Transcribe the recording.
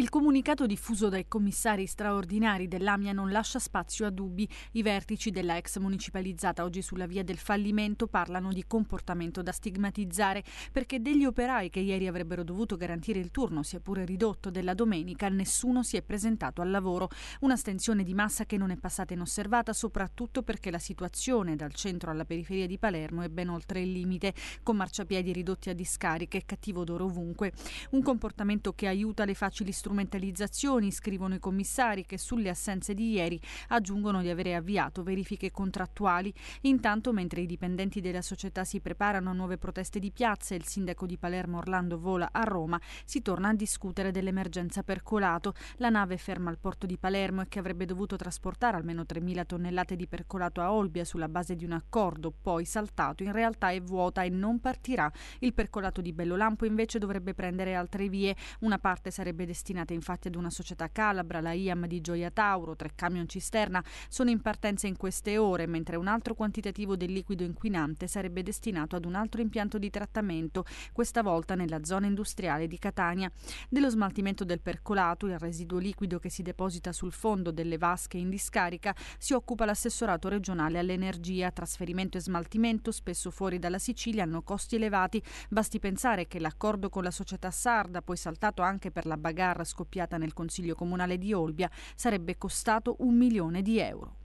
Il comunicato diffuso dai commissari straordinari dell'AMIA non lascia spazio a dubbi. I vertici della ex municipalizzata oggi sulla via del fallimento parlano di comportamento da stigmatizzare perché degli operai che ieri avrebbero dovuto garantire il turno, sia pure ridotto, della domenica, nessuno si è presentato al lavoro. Una stensione di massa che non è passata inosservata soprattutto perché la situazione dal centro alla periferia di Palermo è ben oltre il limite, con marciapiedi ridotti a discariche e cattivo odore ovunque. Un comportamento che aiuta le facili strutture strumentalizzazioni, scrivono i commissari che sulle assenze di ieri aggiungono di avere avviato verifiche contrattuali. Intanto, mentre i dipendenti della società si preparano a nuove proteste di piazza e il sindaco di Palermo Orlando vola a Roma, si torna a discutere dell'emergenza percolato. La nave ferma al porto di Palermo e che avrebbe dovuto trasportare almeno 3.000 tonnellate di percolato a Olbia sulla base di un accordo poi saltato, in realtà è vuota e non partirà. Il percolato di Bellolampo invece dovrebbe prendere altre vie. Una parte sarebbe destinata destinate infatti ad una società calabra, la IAM di Gioia Tauro, tre camion cisterna sono in partenza in queste ore, mentre un altro quantitativo del liquido inquinante sarebbe destinato ad un altro impianto di trattamento, questa volta nella zona industriale di Catania. Dello smaltimento del percolato, il residuo liquido che si deposita sul fondo delle vasche in discarica, si occupa l'assessorato regionale all'energia. Trasferimento e smaltimento, spesso fuori dalla Sicilia, hanno costi elevati. Basti pensare che l'accordo con la società sarda, poi saltato anche per la bagarre scoppiata nel Consiglio Comunale di Olbia sarebbe costato un milione di euro.